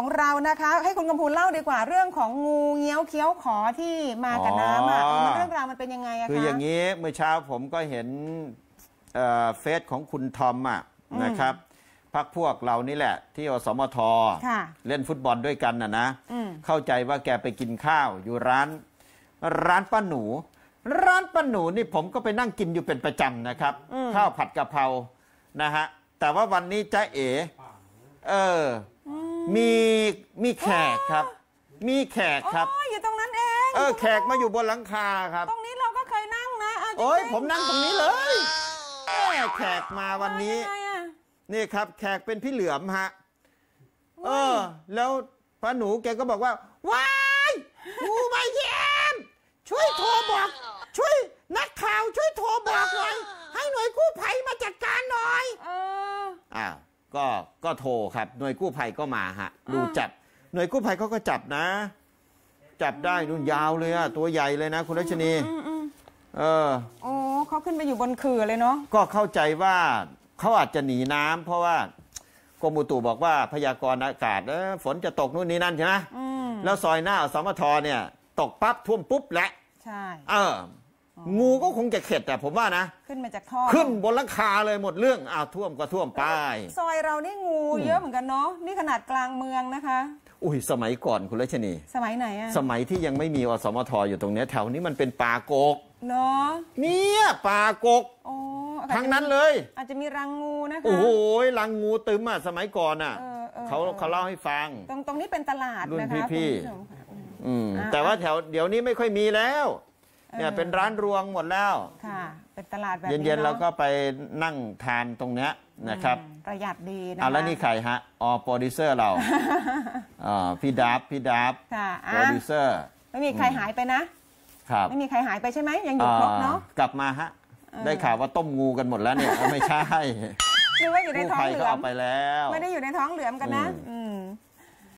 ของเรานะคะให้คุณกำพูลเล่าดีกว่าเรื่องของงูเงี้ยวเคี้ยวขอที่มากับน้ำอ่ะเรื่องราวมันเป็นยังไงอะคะคืออย่างนี้ เมื่อเช้าผมก็เห็นเเฟซของคุณทอมอ่ะอนะครับพักพวกเรานี่แหละ ที่อสมทเล่นฟุตบอลด้วยกันนะนะเข้าใจว่าแกไปกินข้าว อยู่ร้าน ร้านป้าหนู ร้านป้าหนูนี่ผมก็ไปนั่งกินอยู่เป็นประจำนะครับ ข้าวผัดกะเพรานะฮะแต่ว่าวันนี้จ๊ะเอ๋เออมีมีแขกครับ มีแขกครับอ๋ออยู่ตรงนั้นเอง เออ แขกมาอยู่บนหลังคาครับ ตรงนี้เราก็เคยนั่งนะโอ้ย ผมนั่งตรงนี้เลย แขกมาวันนี้ นี่ครับแขกเป็นพี่เหลือมฮะ เออแล้วพระหนูแกก็บอกว่าว้ายนูมาเยี่ยมช่วยโทรบอกก็ก็โทรครับ หน่วยกู้ภัยก็มาฮะดูจับหน่วยกู้ภัยเขาก็จับนะ จับได้นุ่นยาวเลยอะตัวใหญ่เลยนะ คุณรัชนีเออโอ้เขาขึ้นไปอยู่บนขื่อเลยเนาะก็เข้าใจว่าเขาอาจจะหนีน้ำ เพราะว่ากรมอุตุบอกว่าพยากรณ์อากาศฝนจะตกนู่นนี่นั่นใช่ไหมแล้วซอยหน้าสมทเนี่ย ตกปั๊บท่วมปุ๊บแหละใช่เอองูก็คงจะเข็ดแต่ผมว่านะ ขึ้นมาจากท่อขึ้นบนหลังคาเลยหมดเรื่องอ้าวท่วมก็ท่วมไป ซอยเรานี่ งูเยอะเหมือนกันเนาะนี่ขนาดกลางเมืองนะคะ อุ้ยสมัยก่อนคุณรัชนีสมัยไหนอะสมัยที่ยังไม่มีอสมทอยู่ตรงเนี้ย แถวนี้มันเป็นป่ากกเนาะเนี่ยป่ากกทั้งนั้นเลย อาจจะมีรังงูนะคะ โอ้โหรังงูตึมอ่ะสมัยก่อนอ่ะ เขาเขาเล่าให้ฟัง ตรงตรงนี้เป็นตลาดนะคะรุ่นพี่ๆแต่ว่าแถวเดี๋ยวนี้ไม่ค่อยมีแล้วเนี่ยเป็นร้านรวงหมดแล้วค่ะ เป็นตลาดแบบเย็นๆเราก็ไปนั่งทานตรงเนี้ยนะครับ ประหยัดดีนะ แล้วนี่ใครฮะออโปรดิวเซอร์เราพี่ดับพี่ดับโปรดิวเซอร์ ไม่มีใครหายไปนะครับไม่มีใครหายไปใช่ไหมยังอยู่ครบเนาะกลับมาฮะ ได้ข่าวว่าต้มงูกันหมดแล้วเนี่ยไม่ใช่หรือว่าอยู่ในท้องเหลือมไปแล้วไม่ได้อยู่ในท้องเหลือมกันนะ